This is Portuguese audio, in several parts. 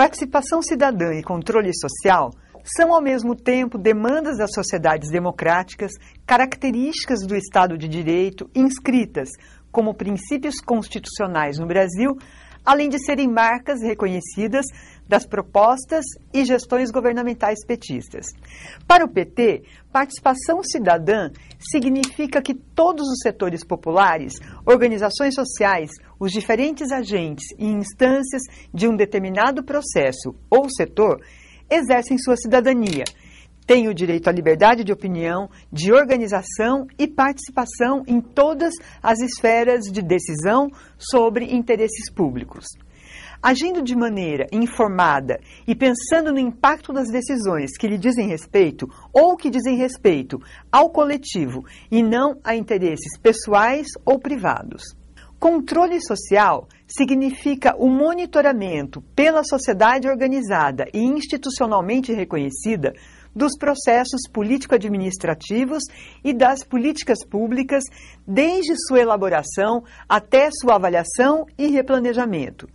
Participação cidadã e controle social são, ao mesmo tempo, demandas das sociedades democráticas, características do Estado de Direito, inscritas como princípios constitucionais no Brasil além de serem marcas reconhecidas das propostas e gestões governamentais petistas. Para o PT, participação cidadã significa que todos os setores populares, organizações sociais, os diferentes agentes e instâncias de um determinado processo ou setor exercem sua cidadania tem o direito à liberdade de opinião, de organização e participação em todas as esferas de decisão sobre interesses públicos. Agindo de maneira informada e pensando no impacto das decisões que lhe dizem respeito ou que dizem respeito ao coletivo e não a interesses pessoais ou privados. Controle social significa o monitoramento pela sociedade organizada e institucionalmente reconhecida dos processos político-administrativos e das políticas públicas, desde sua elaboração até sua avaliação e replanejamento.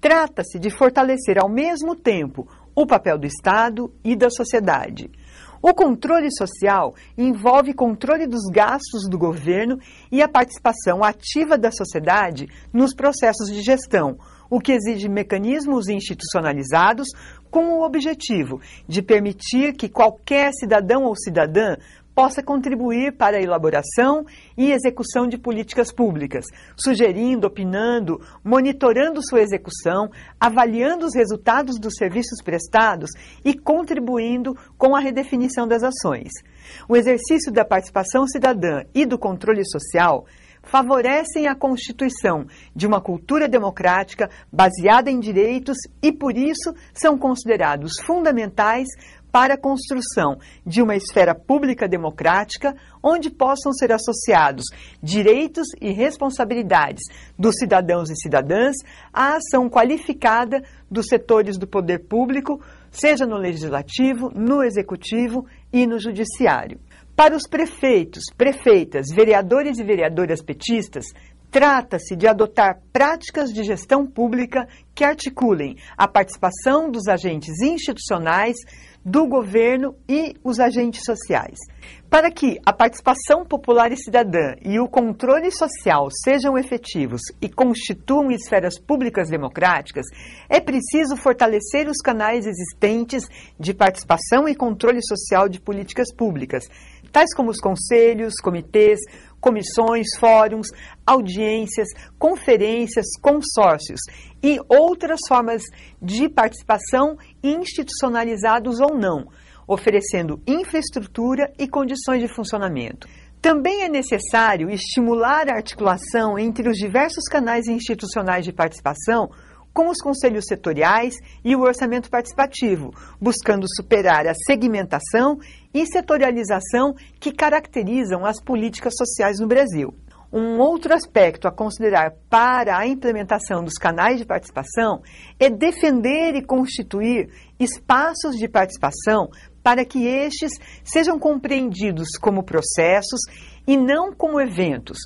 Trata-se de fortalecer ao mesmo tempo o papel do Estado e da sociedade. O controle social envolve controle dos gastos do governo e a participação ativa da sociedade nos processos de gestão, o que exige mecanismos institucionalizados com o objetivo de permitir que qualquer cidadão ou cidadã possa contribuir para a elaboração e execução de políticas públicas, sugerindo, opinando, monitorando sua execução, avaliando os resultados dos serviços prestados e contribuindo com a redefinição das ações. O exercício da participação cidadã e do controle social favorecem a constituição de uma cultura democrática baseada em direitos e, por isso, são considerados fundamentais para a construção de uma esfera pública democrática onde possam ser associados direitos e responsabilidades dos cidadãos e cidadãs à ação qualificada dos setores do poder público, seja no legislativo, no executivo e no judiciário. Para os prefeitos, prefeitas, vereadores e vereadoras petistas, Trata-se de adotar práticas de gestão pública que articulem a participação dos agentes institucionais, do governo e os agentes sociais. Para que a participação popular e cidadã e o controle social sejam efetivos e constituam esferas públicas democráticas, é preciso fortalecer os canais existentes de participação e controle social de políticas públicas, tais como os conselhos, comitês, comissões, fóruns, audiências, conferências, consórcios e outras formas de participação institucionalizados ou não, oferecendo infraestrutura e condições de funcionamento. Também é necessário estimular a articulação entre os diversos canais institucionais de participação com os conselhos setoriais e o orçamento participativo, buscando superar a segmentação e setorialização que caracterizam as políticas sociais no Brasil. Um outro aspecto a considerar para a implementação dos canais de participação é defender e constituir espaços de participação para que estes sejam compreendidos como processos e não como eventos,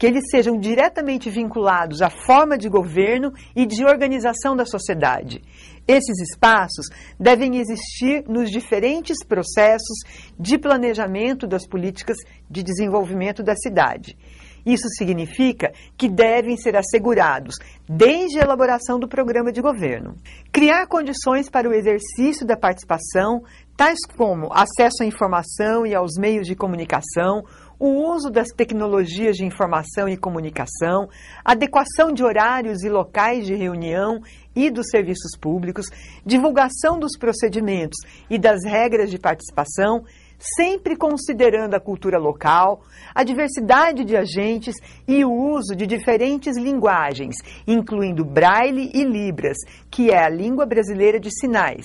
que eles sejam diretamente vinculados à forma de governo e de organização da sociedade. Esses espaços devem existir nos diferentes processos de planejamento das políticas de desenvolvimento da cidade. Isso significa que devem ser assegurados, desde a elaboração do programa de governo, criar condições para o exercício da participação, tais como acesso à informação e aos meios de comunicação, o uso das tecnologias de informação e comunicação, adequação de horários e locais de reunião e dos serviços públicos, divulgação dos procedimentos e das regras de participação, sempre considerando a cultura local, a diversidade de agentes e o uso de diferentes linguagens, incluindo braille e libras, que é a língua brasileira de sinais,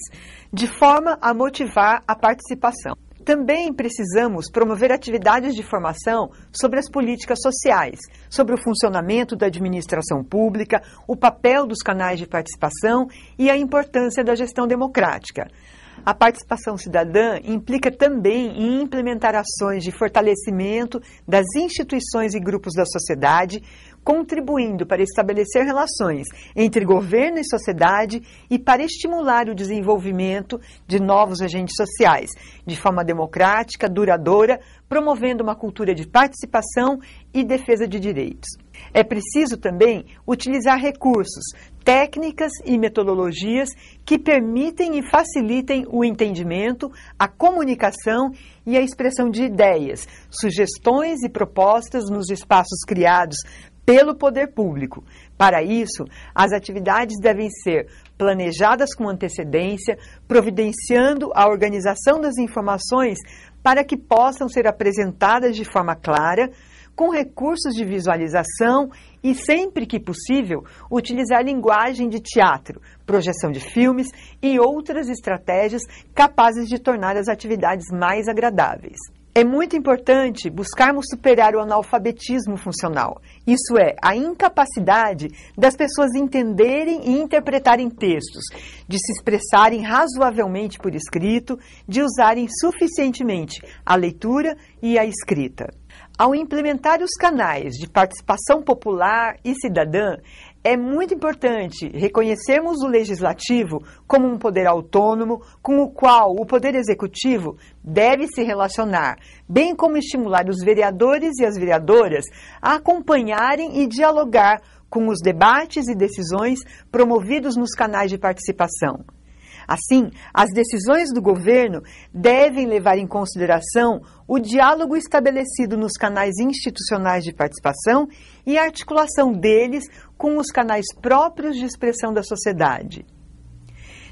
de forma a motivar a participação. Também precisamos promover atividades de formação sobre as políticas sociais, sobre o funcionamento da administração pública, o papel dos canais de participação e a importância da gestão democrática. A participação cidadã implica também em implementar ações de fortalecimento das instituições e grupos da sociedade, contribuindo para estabelecer relações entre governo e sociedade e para estimular o desenvolvimento de novos agentes sociais, de forma democrática, duradoura, promovendo uma cultura de participação e defesa de direitos. É preciso também utilizar recursos, técnicas e metodologias que permitem e facilitem o entendimento, a comunicação e a expressão de ideias, sugestões e propostas nos espaços criados pelo poder público. Para isso, as atividades devem ser planejadas com antecedência, providenciando a organização das informações para que possam ser apresentadas de forma clara com recursos de visualização e, sempre que possível, utilizar linguagem de teatro, projeção de filmes e outras estratégias capazes de tornar as atividades mais agradáveis. É muito importante buscarmos superar o analfabetismo funcional, isso é, a incapacidade das pessoas entenderem e interpretarem textos, de se expressarem razoavelmente por escrito, de usarem suficientemente a leitura e a escrita. Ao implementar os canais de participação popular e cidadã, é muito importante reconhecermos o legislativo como um poder autônomo com o qual o poder executivo deve se relacionar, bem como estimular os vereadores e as vereadoras a acompanharem e dialogar com os debates e decisões promovidos nos canais de participação. Assim, as decisões do governo devem levar em consideração o diálogo estabelecido nos canais institucionais de participação e a articulação deles com os canais próprios de expressão da sociedade.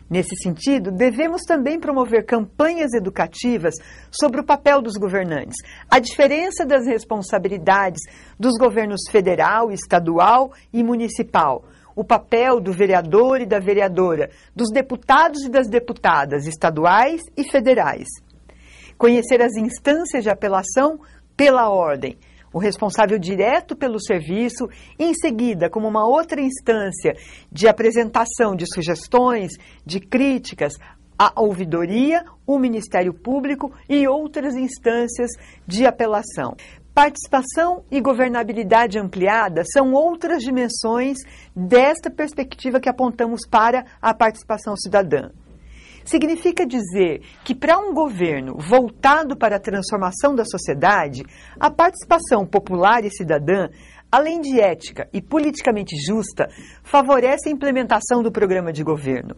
Nesse sentido, devemos também promover campanhas educativas sobre o papel dos governantes, a diferença das responsabilidades dos governos federal, estadual e municipal, o papel do vereador e da vereadora, dos deputados e das deputadas estaduais e federais conhecer as instâncias de apelação pela ordem, o responsável direto pelo serviço, em seguida, como uma outra instância de apresentação de sugestões, de críticas, a ouvidoria, o Ministério Público e outras instâncias de apelação. Participação e governabilidade ampliada são outras dimensões desta perspectiva que apontamos para a participação cidadã. Significa dizer que, para um governo voltado para a transformação da sociedade, a participação popular e cidadã, além de ética e politicamente justa, favorece a implementação do programa de governo.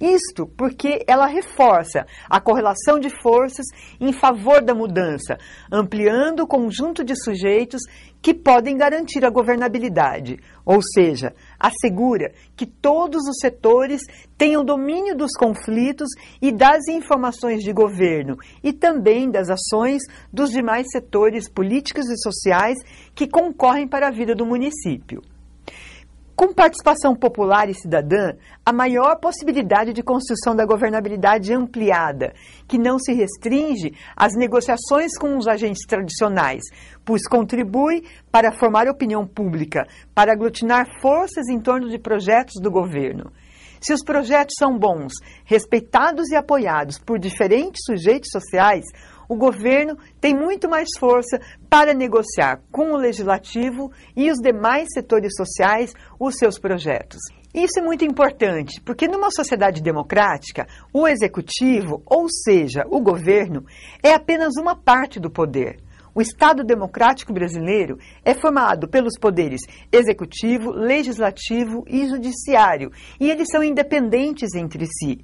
Isto porque ela reforça a correlação de forças em favor da mudança, ampliando o conjunto de sujeitos que podem garantir a governabilidade, ou seja, assegura que todos os setores tenham domínio dos conflitos e das informações de governo e também das ações dos demais setores políticos e sociais que concorrem para a vida do município. Com participação popular e cidadã, a maior possibilidade de construção da governabilidade ampliada, que não se restringe às negociações com os agentes tradicionais, pois contribui para formar opinião pública, para aglutinar forças em torno de projetos do governo. Se os projetos são bons, respeitados e apoiados por diferentes sujeitos sociais, o governo tem muito mais força para negociar com o legislativo e os demais setores sociais os seus projetos. Isso é muito importante, porque numa sociedade democrática, o executivo, ou seja, o governo, é apenas uma parte do poder. O Estado Democrático Brasileiro é formado pelos poderes executivo, legislativo e judiciário, e eles são independentes entre si.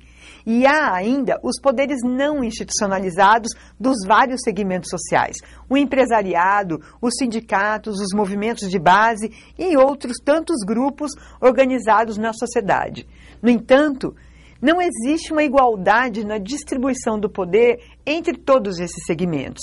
E há ainda os poderes não institucionalizados dos vários segmentos sociais: o empresariado, os sindicatos, os movimentos de base e outros tantos grupos organizados na sociedade. No entanto, não existe uma igualdade na distribuição do poder entre todos esses segmentos.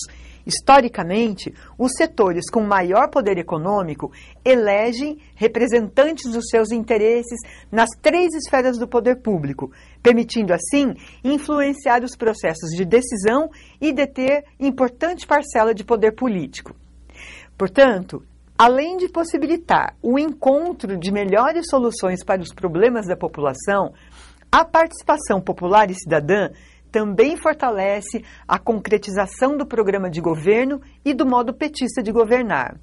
Historicamente, os setores com maior poder econômico elegem representantes dos seus interesses nas três esferas do poder público, permitindo assim influenciar os processos de decisão e deter importante parcela de poder político. Portanto, além de possibilitar o encontro de melhores soluções para os problemas da população, a participação popular e cidadã também fortalece a concretização do programa de governo e do modo petista de governar.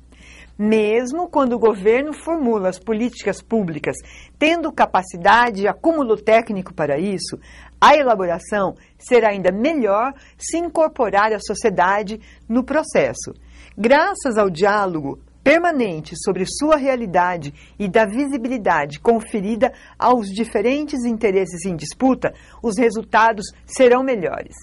Mesmo quando o governo formula as políticas públicas, tendo capacidade e acúmulo técnico para isso, a elaboração será ainda melhor se incorporar a sociedade no processo. Graças ao diálogo, permanente sobre sua realidade e da visibilidade conferida aos diferentes interesses em disputa, os resultados serão melhores.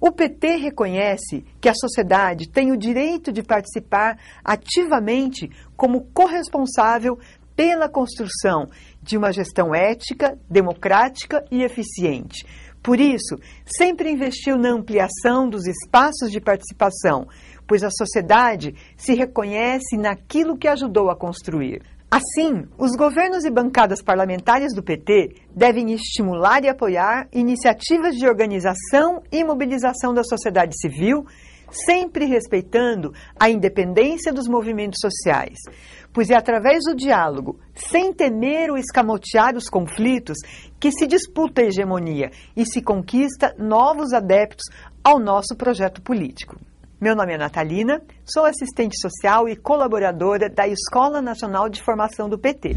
O PT reconhece que a sociedade tem o direito de participar ativamente como corresponsável pela construção de uma gestão ética, democrática e eficiente. Por isso, sempre investiu na ampliação dos espaços de participação pois a sociedade se reconhece naquilo que ajudou a construir. Assim, os governos e bancadas parlamentares do PT devem estimular e apoiar iniciativas de organização e mobilização da sociedade civil, sempre respeitando a independência dos movimentos sociais. Pois é através do diálogo, sem temer ou escamotear os conflitos, que se disputa a hegemonia e se conquista novos adeptos ao nosso projeto político. Meu nome é Natalina, sou assistente social e colaboradora da Escola Nacional de Formação do PT.